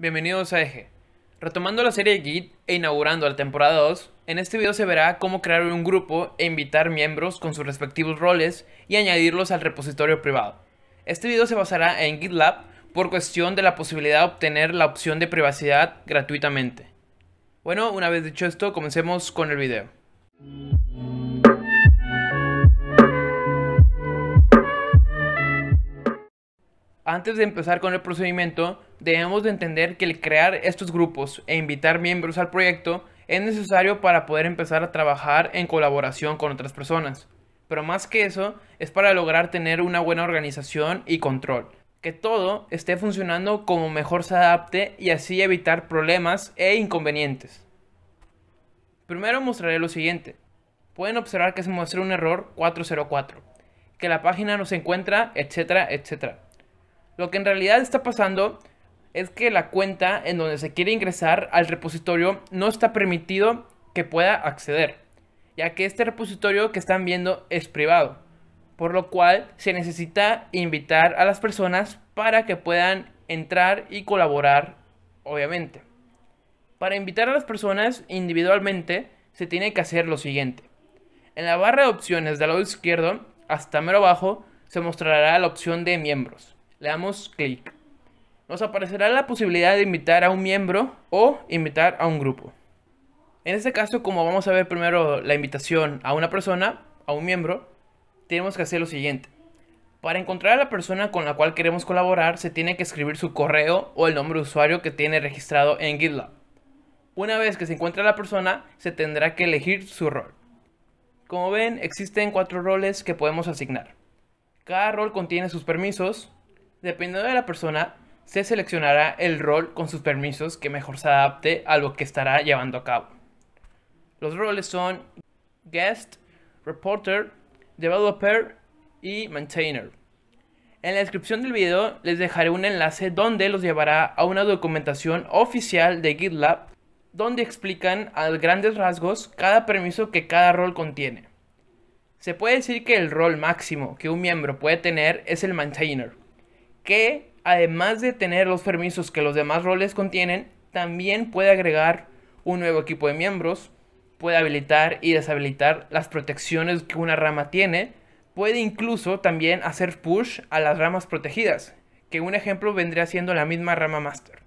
Bienvenidos a Eje. Retomando la serie de Git e inaugurando la temporada 2, en este video se verá cómo crear un grupo e invitar miembros con sus respectivos roles y añadirlos al repositorio privado. Este video se basará en GitLab por cuestión de la posibilidad de obtener la opción de privacidad gratuitamente. Bueno, una vez dicho esto, comencemos con el video. Antes de empezar con el procedimiento, debemos de entender que el crear estos grupos e invitar miembros al proyecto es necesario para poder empezar a trabajar en colaboración con otras personas. Pero más que eso, es para lograr tener una buena organización y control. Que todo esté funcionando como mejor se adapte y así evitar problemas e inconvenientes. Primero mostraré lo siguiente. Pueden observar que se muestra un error 404, que la página no se encuentra, etcétera, etcétera. Lo que en realidad está pasando es que la cuenta en donde se quiere ingresar al repositorio no está permitido que pueda acceder, ya que este repositorio que están viendo es privado, por lo cual se necesita invitar a las personas para que puedan entrar y colaborar, obviamente. Para invitar a las personas individualmente se tiene que hacer lo siguiente. En la barra de opciones del lado izquierdo, hasta mero abajo, se mostrará la opción de miembros. Le damos clic nos aparecerá la posibilidad de invitar a un miembro o invitar a un grupo. En este caso, como vamos a ver primero la invitación a una persona, a un miembro, tenemos que hacer lo siguiente. Para encontrar a la persona con la cual queremos colaborar, se tiene que escribir su correo o el nombre de usuario que tiene registrado en GitLab. Una vez que se encuentra la persona, se tendrá que elegir su rol. Como ven, existen cuatro roles que podemos asignar. Cada rol contiene sus permisos. Dependiendo de la persona, se seleccionará el rol con sus permisos que mejor se adapte a lo que estará llevando a cabo. Los roles son Guest, Reporter, Developer y Maintainer. En la descripción del video les dejaré un enlace donde los llevará a una documentación oficial de GitLab donde explican a grandes rasgos cada permiso que cada rol contiene. Se puede decir que el rol máximo que un miembro puede tener es el maintainer, que además de tener los permisos que los demás roles contienen, también puede agregar un nuevo equipo de miembros, puede habilitar y deshabilitar las protecciones que una rama tiene, puede incluso también hacer push a las ramas protegidas, que un ejemplo vendría siendo la misma rama master.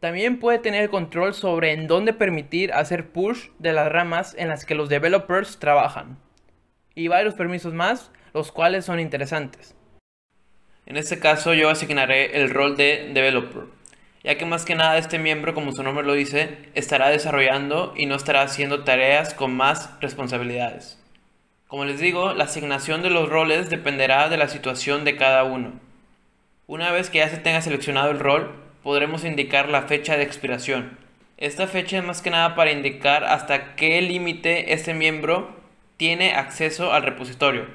También puede tener control sobre en dónde permitir hacer push de las ramas en las que los developers trabajan. Y varios permisos más, los cuales son interesantes. En este caso yo asignaré el rol de developer, ya que más que nada este miembro, como su nombre lo dice, estará desarrollando y no estará haciendo tareas con más responsabilidades. Como les digo, la asignación de los roles dependerá de la situación de cada uno. Una vez que ya se tenga seleccionado el rol, podremos indicar la fecha de expiración. Esta fecha es más que nada para indicar hasta qué límite este miembro tiene acceso al repositorio,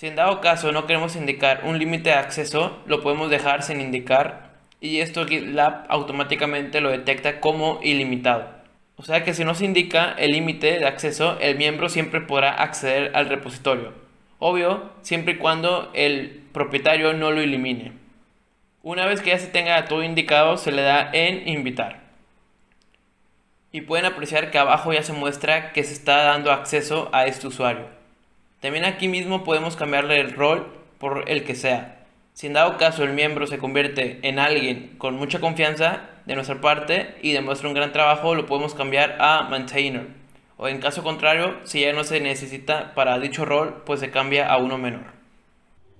si en dado caso no queremos indicar un límite de acceso, lo podemos dejar sin indicar y esto GitLab automáticamente lo detecta como ilimitado. O sea que si no se indica el límite de acceso, el miembro siempre podrá acceder al repositorio. Obvio, siempre y cuando el propietario no lo elimine. Una vez que ya se tenga todo indicado, se le da en invitar. Y pueden apreciar que abajo ya se muestra que se está dando acceso a este usuario. También aquí mismo podemos cambiarle el rol por el que sea. Si en dado caso el miembro se convierte en alguien con mucha confianza de nuestra parte y demuestra un gran trabajo, lo podemos cambiar a maintainer. O en caso contrario, si ya no se necesita para dicho rol, pues se cambia a uno menor.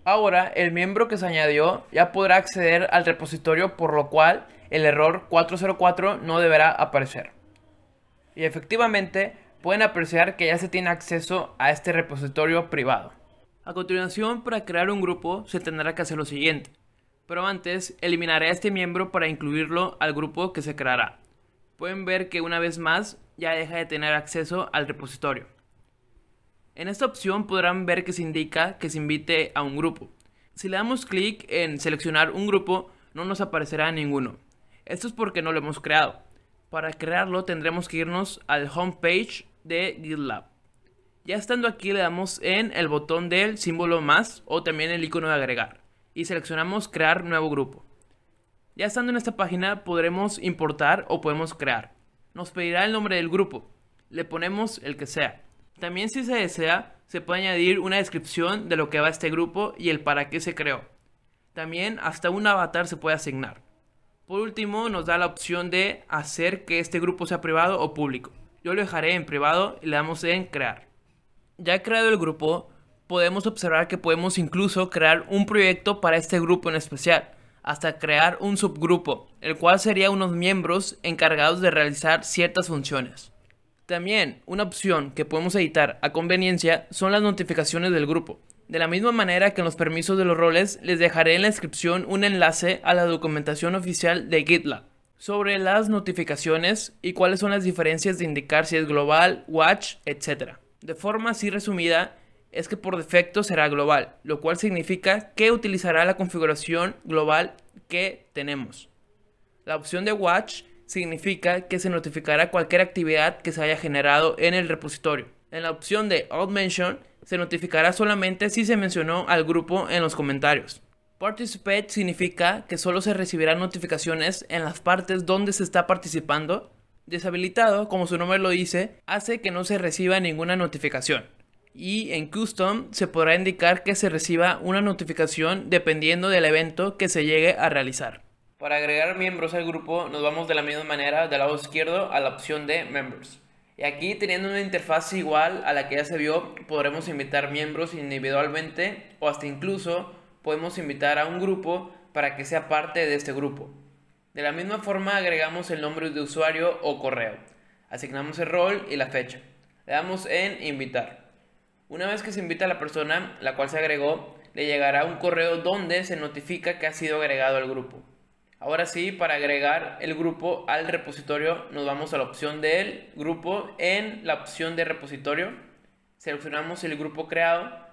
Ahora, el miembro que se añadió ya podrá acceder al repositorio, por lo cual el error 404 no deberá aparecer. Y efectivamente, pueden apreciar que ya se tiene acceso a este repositorio privado. A continuación, para crear un grupo se tendrá que hacer lo siguiente, pero antes eliminaré a este miembro para incluirlo al grupo que se creará. Pueden ver que una vez más ya deja de tener acceso al repositorio. En esta opción podrán ver que se indica que se invite a un grupo. Si le damos clic en seleccionar un grupo, no nos aparecerá ninguno. Esto es porque no lo hemos creado. Para crearlo tendremos que irnos al homepage de GitLab. Ya estando aquí le damos en el botón del símbolo más o también el icono de agregar y seleccionamos crear nuevo grupo. Ya estando en esta página podremos importar o podemos crear. Nos pedirá el nombre del grupo. Le ponemos el que sea. También si se desea se puede añadir una descripción de lo que va este grupo y el para qué se creó. También hasta un avatar se puede asignar. Por último nos da la opción de hacer que este grupo sea privado o público yo lo dejaré en privado y le damos en crear. Ya creado el grupo, podemos observar que podemos incluso crear un proyecto para este grupo en especial, hasta crear un subgrupo, el cual sería unos miembros encargados de realizar ciertas funciones. También una opción que podemos editar a conveniencia son las notificaciones del grupo. De la misma manera que en los permisos de los roles, les dejaré en la descripción un enlace a la documentación oficial de GitLab sobre las notificaciones y cuáles son las diferencias de indicar si es global, watch, etc. De forma así resumida, es que por defecto será global, lo cual significa que utilizará la configuración global que tenemos. La opción de watch significa que se notificará cualquier actividad que se haya generado en el repositorio. En la opción de Alt Mention se notificará solamente si se mencionó al grupo en los comentarios. Participate significa que solo se recibirán notificaciones en las partes donde se está participando. Deshabilitado, como su nombre lo dice, hace que no se reciba ninguna notificación. Y en Custom se podrá indicar que se reciba una notificación dependiendo del evento que se llegue a realizar. Para agregar miembros al grupo nos vamos de la misma manera del lado izquierdo a la opción de Members. Y aquí teniendo una interfaz igual a la que ya se vio, podremos invitar miembros individualmente o hasta incluso podemos invitar a un grupo para que sea parte de este grupo. De la misma forma agregamos el nombre de usuario o correo. Asignamos el rol y la fecha. Le damos en invitar. Una vez que se invita a la persona, la cual se agregó, le llegará un correo donde se notifica que ha sido agregado al grupo. Ahora sí, para agregar el grupo al repositorio, nos vamos a la opción del grupo. En la opción de repositorio, seleccionamos el grupo creado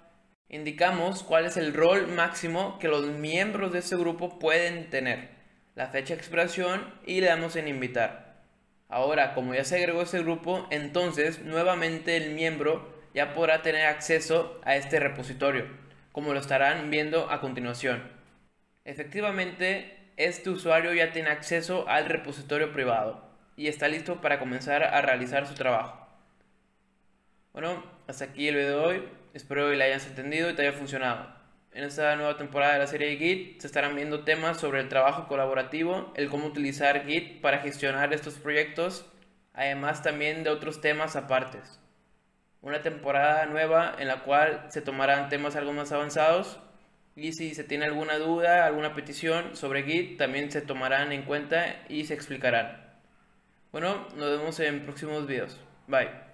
Indicamos cuál es el rol máximo que los miembros de ese grupo pueden tener, la fecha de expiración y le damos en invitar. Ahora, como ya se agregó ese grupo, entonces nuevamente el miembro ya podrá tener acceso a este repositorio, como lo estarán viendo a continuación. Efectivamente, este usuario ya tiene acceso al repositorio privado y está listo para comenzar a realizar su trabajo. Bueno, hasta aquí el video de hoy. Espero que la hayas entendido y te haya funcionado. En esta nueva temporada de la serie de Git se estarán viendo temas sobre el trabajo colaborativo, el cómo utilizar Git para gestionar estos proyectos, además también de otros temas apartes. Una temporada nueva en la cual se tomarán temas algo más avanzados y si se tiene alguna duda, alguna petición sobre Git, también se tomarán en cuenta y se explicarán. Bueno, nos vemos en próximos videos. Bye.